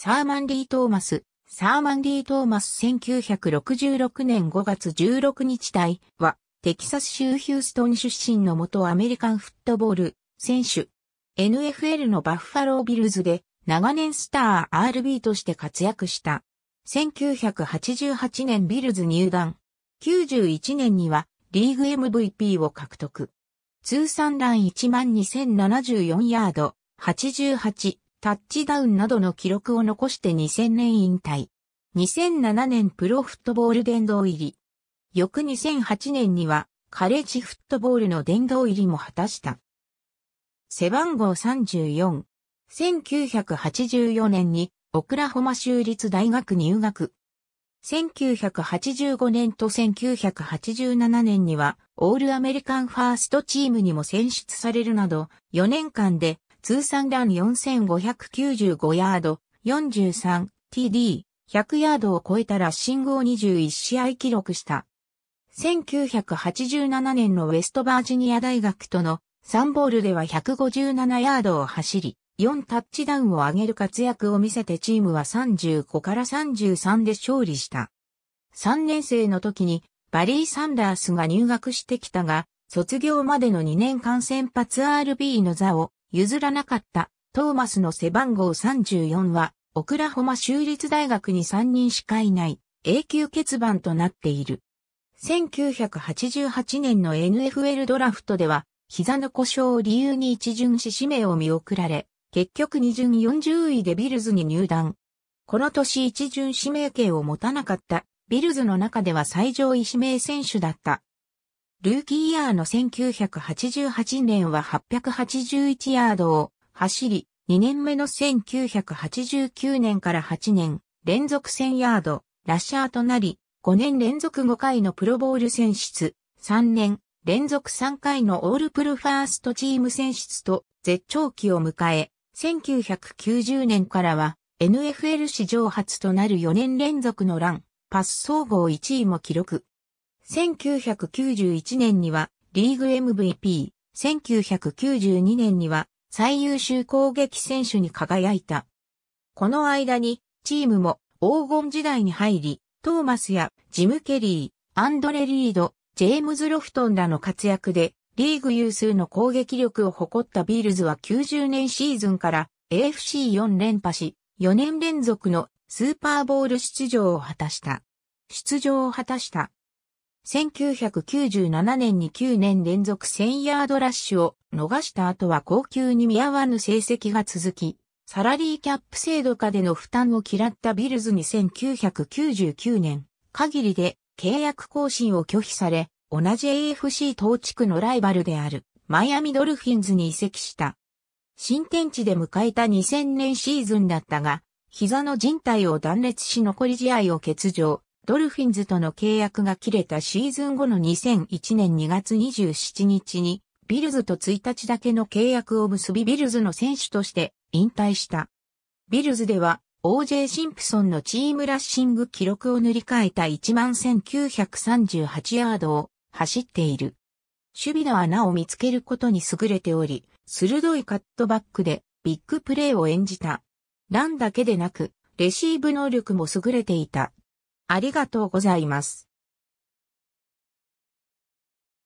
サーマンディ・トーマス、サーマンディ・トーマス1966年5月16日隊は、テキサス州ヒューストン出身の元アメリカンフットボール選手。NFL のバッファロービルズで長年スター RB として活躍した。1988年ビルズ入団。91年にはリーグ MVP を獲得。通算ラン1万2074ヤード、88、タッチダウンなどの記録を残して2000年引退。2007年プロフットボール殿堂入り。翌2008年にはカレッジフットボールの殿堂入りも果たした。背番号34。1984年にオクラホマ州立大学入学。1985年と1987年にはオールアメリカンファーストチームにも選出されるなど4年間で通算ラン4595ヤード、43TD、100ヤードを超えたラッシングを21試合記録した。1987年のウェストバージニア大学との3ボールでは157ヤードを走り、4タッチダウンを上げる活躍を見せてチームは35から33で勝利した。3年生の時にバリー・サンダースが入学してきたが、卒業までの2年間先発 RB の座を譲らなかったトーマスの背番号34は、オクラホマ州立大学に3人しかいない永久欠番となっている。1988年の NFL ドラフトでは、膝の故障を理由に一巡し指名を見送られ、結局二巡40位でビルズに入団。この年一巡指名権を持たなかった、ビルズの中では最上位指名選手だった。ルーキーイヤーの1988年は881ヤードを走り、2年目の1989年から8年連続1000ヤード、ラッシャーとなり、5年連続5回のプロボール選出、3年連続3回のオールプロファーストチーム選出と絶頂期を迎え、1990年からは NFL 史上初となる4年連続のラン、パス総合1位も記録。1991年にはリーグ MVP、1992年には最優秀攻撃選手に輝いた。この間にチームも黄金時代に入り、トーマスやジム・ケリー、アンドレ・リード、ジェームズ・ロフトンらの活躍でリーグ有数の攻撃力を誇ったビールズは90年シーズンから AFC4 連覇し、4年連続のスーパーボール出場を果たした。出場を果たした1997年に9年連続1000ヤードラッシュを逃した後は高級に見合わぬ成績が続き、サラリーキャップ制度下での負担を嫌ったビルズに1999年限りで契約更新を拒否され、同じ AFC 東地区のライバルであるマイアミドルフィンズに移籍した。新天地で迎えた2000年シーズンだったが、膝の人帯を断裂し残り試合を欠場。ドルフィンズとの契約が切れたシーズン後の2001年2月27日に、ビルズと1日だけの契約を結びビルズの選手として引退した。ビルズでは OJ シンプソンのチームラッシング記録を塗り替えた11,938ヤードを走っている。守備の穴を見つけることに優れており、鋭いカットバックでビッグプレーを演じた。ランだけでなく、レシーブ能力も優れていた。ありがとうございます。